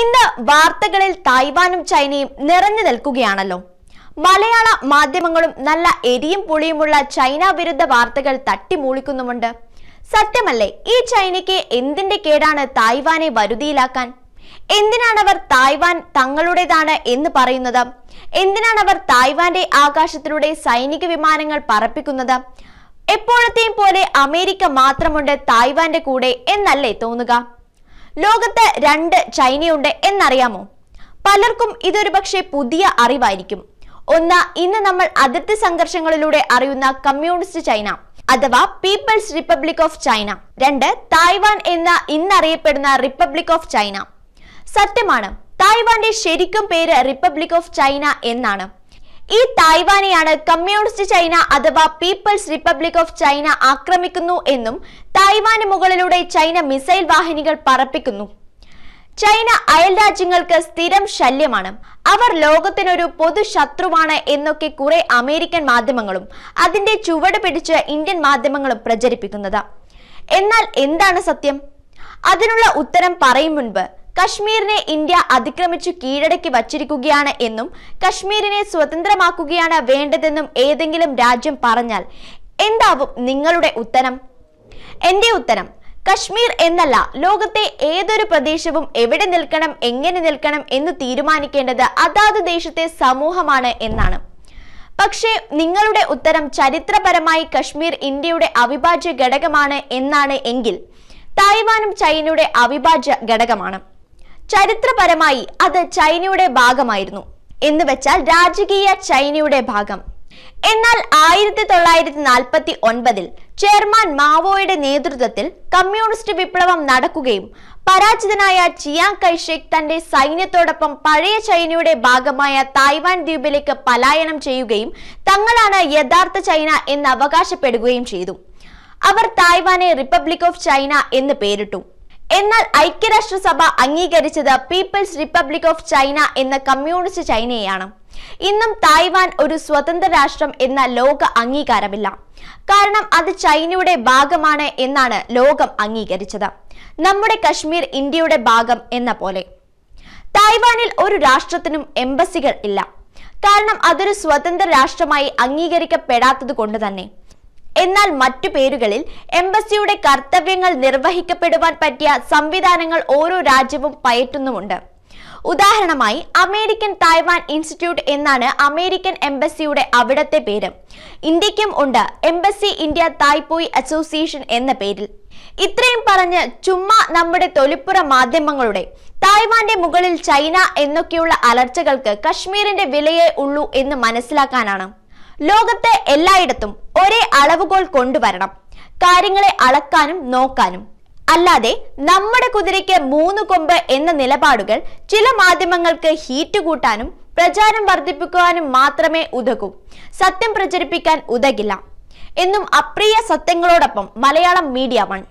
ഇന്ന് വാർത്തകളിൽ തായ്വാനും ചൈനയും നിറഞ്ഞു നിൽക്കുകയാണല്ലോ മലയാള മാധ്യമങ്ങളും നല്ല എരിയും പുളിയുമുള്ള ചൈന വിരുദ്ധ വാർത്തകൾ തട്ടിമൂളിക്കുന്നുമുണ്ട് സത്യമല്ലേ ഈ ചൈനയ്ക്ക് എന്തിന്റെ കേടാണ് തായ്വാനെ വരുതിയിലാക്കാൻ എന്തിനാണ് അവർ തായ്വാൻ തങ്ങളുടേതാണ് എന്ന് പറയുന്നത് എന്തിനാണ് അവർ തായ്വാന്റെ ആകാശത്തിലൂടെ സൈനിക വിമാനങ്ങൾ പറപ്പിക്കുന്നത് എപ്പോഴത്തെയും പോലെ അമേരിക്ക മാത്രമുണ്ട് തായ്വാന്റെ കൂടെ എന്നല്ലേ തോന്നുക ലോകത്ത് രണ്ട് ചൈനയുണ്ട് എന്നറിയാമോ പലർക്കും ഇതൊരു പക്ഷേ പുതിയ അറിവായിരിക്കും ഒന്ന് ഇന്ന് നമ്മൾ അതിർത്തി സംഘർഷങ്ങളിലൂടെ അറിയുന്ന കമ്മ്യൂണിസ്റ്റ് ചൈന അഥവാ പീപ്പിൾസ് റിപ്പബ്ലിക് ഓഫ് ചൈന രണ്ട് തായ്വാൻ എന്ന ഇന്നറിയപ്പെടുന്ന റിപ്പബ്ലിക് ഓഫ് ചൈന സത്യമാണ് തായ്വാന്റെ ശരിക്കും പേര് റിപ്പബ്ലിക് ഓഫ് ചൈന എന്നാണ് ഈ തായ്വാനെയാണ് കമ്മ്യൂണിസ്റ്റ് ചൈന അഥവാ പീപ്പിൾസ് റിപ്പബ്ലിക് ഓഫ് ചൈന ആക്രമിക്കുന്നു എന്നും തായ്വാന് മുകളിലൂടെ ചൈന മിസൈൽ വാഹിനികൾ പറപ്പിക്കുന്നു ചൈന അയൽ രാജ്യങ്ങൾക്ക് സ്ഥിരം ശല്യമാണ് അവർ ലോകത്തിനൊരു പൊതു ശത്രുവാണ് എന്നൊക്കെ കുറെ അമേരിക്കൻ മാധ്യമങ്ങളും അതിന്റെ ചുവട് പിടിച്ച് ഇന്ത്യൻ മാധ്യമങ്ങളും പ്രചരിപ്പിക്കുന്നത് എന്നാൽ എന്താണ് സത്യം അതിനുള്ള ഉത്തരം പറയും മുൻപ് കശ്മീരിനെ ഇന്ത്യ അതിക്രമിച്ചു കീഴടക്കി വച്ചിരിക്കുകയാണ് എന്നും കശ്മീരിനെ സ്വതന്ത്രമാക്കുകയാണ് വേണ്ടതെന്നും ഏതെങ്കിലും രാജ്യം പറഞ്ഞാൽ എന്താവും നിങ്ങളുടെ ഉത്തരം എന്റെ ഉത്തരം കശ്മീർ എന്നല്ല ലോകത്തെ ഏതൊരു പ്രദേശവും എവിടെ നിൽക്കണം എങ്ങനെ നിൽക്കണം എന്ന് തീരുമാനിക്കേണ്ടത് അതാത് ദേശത്തെ സമൂഹമാണ് എന്നാണ് പക്ഷേ നിങ്ങളുടെ ഉത്തരം ചരിത്രപരമായി കശ്മീർ ഇന്ത്യയുടെ അവിഭാജ്യ ഘടകമാണ് എന്നാണ് എങ്കിൽ തായ്വാനും ചൈനയുടെ അവിഭാജ്യ ഘടകമാണ് ചരിത്രപരമായി അത് ചൈനയുടെ ഭാഗമായിരുന്നു എന്ന് വെച്ചാൽ രാജകീയ ചൈനയുടെ ഭാഗം എന്നാൽ ആയിരത്തി തൊള്ളായിരത്തി നാൽപ്പത്തി ഒൻപതിൽ ചെയർമാൻ മാവോയുടെ നേതൃത്വത്തിൽ കമ്മ്യൂണിസ്റ്റ് വിപ്ലവം നടക്കുകയും പരാജിതനായ ചിയാങ് കൈഷേക്ക് തന്റെ സൈന്യത്തോടൊപ്പം പഴയ ചൈനയുടെ ഭാഗമായ തായ്വാൻ ദ്വീപിലേക്ക് പലായനം ചെയ്യുകയും തങ്ങളാണ് യഥാർത്ഥ ചൈന എന്ന് അവകാശപ്പെടുകയും ചെയ്തു അവർ തായ്വാനെ റിപ്പബ്ലിക് ഓഫ് ചൈന എന്ന് പേരിട്ടു എന്നാൽ ഐക്യരാഷ്ട്രസഭ അംഗീകരിച്ചത് പീപ്പിൾസ് റിപ്പബ്ലിക് ഓഫ് ചൈന എന്ന കമ്മ്യൂണിസ്റ്റ് ചൈനയെയാണ് ഇന്നും തായ്വാൻ ഒരു സ്വതന്ത്ര രാഷ്ട്രം എന്ന ലോക അംഗീകാരമില്ല കാരണം അത് ചൈനയുടെ ഭാഗമാണ് എന്നാണ് ലോകം അംഗീകരിച്ചത് നമ്മുടെ കശ്മീർ ഇന്ത്യയുടെ ഭാഗം എന്ന പോലെ തായ്വാനിൽ ഒരു രാഷ്ട്രത്തിനും എംബസികൾ ഇല്ല കാരണം അതൊരു സ്വതന്ത്ര രാഷ്ട്രമായി അംഗീകരിക്കപ്പെടാത്തത് കൊണ്ട് തന്നെ എന്നാൽ മറ്റു പേരുകളിൽ എംബസിയുടെ കർത്തവ്യങ്ങൾ നിർവഹിക്കപ്പെടുവാൻ പറ്റിയ സംവിധാനങ്ങൾ ഓരോ രാജ്യവും പയറ്റുന്നുമുണ്ട് ഉദാഹരണമായി അമേരിക്കൻ തായ്വാൻ ഇൻസ്റ്റിറ്റ്യൂട്ട് എന്നാണ് അമേരിക്കൻ എംബസിയുടെ അവിടത്തെ പേര് ഇന്ത്യക്കും ഉണ്ട് എംബസി ഇന്ത്യ തായ്പോയി അസോസിയേഷൻ എന്ന പേരിൽ ഇത്രയും പറഞ്ഞ് ചുമ്മാ നമ്മുടെ തൊലിപ്പുറ മാധ്യമങ്ങളുടെ തായ്വാന്റെ മുകളിൽ ചൈന എന്നൊക്കെയുള്ള അലർച്ചകൾക്ക് കശ്മീരിന്റെ വിലയേ ഉള്ളൂ എന്ന് മനസ്സിലാക്കാനാണ് ലോകത്ത് എല്ലായിടത്തും ഒരേ അളവുകോൾ കൊണ്ടുവരണം കാര്യങ്ങളെ അളക്കാനും നോക്കാനും അല്ലാതെ നമ്മുടെ കുതിരയ്ക്ക് മൂന്ന് കൊമ്പ് എന്ന നിലപാടുകൾ ചില മാധ്യമങ്ങൾക്ക് ഹീറ്റ് കൂട്ടാനും പ്രചാരം വർദ്ധിപ്പിക്കുവാനും മാത്രമേ ഉതകൂ സത്യം പ്രചരിപ്പിക്കാൻ ഉതകില്ല എന്നും അപ്രിയ സത്യങ്ങളോടൊപ്പം മലയാളം മീഡിയ വൺ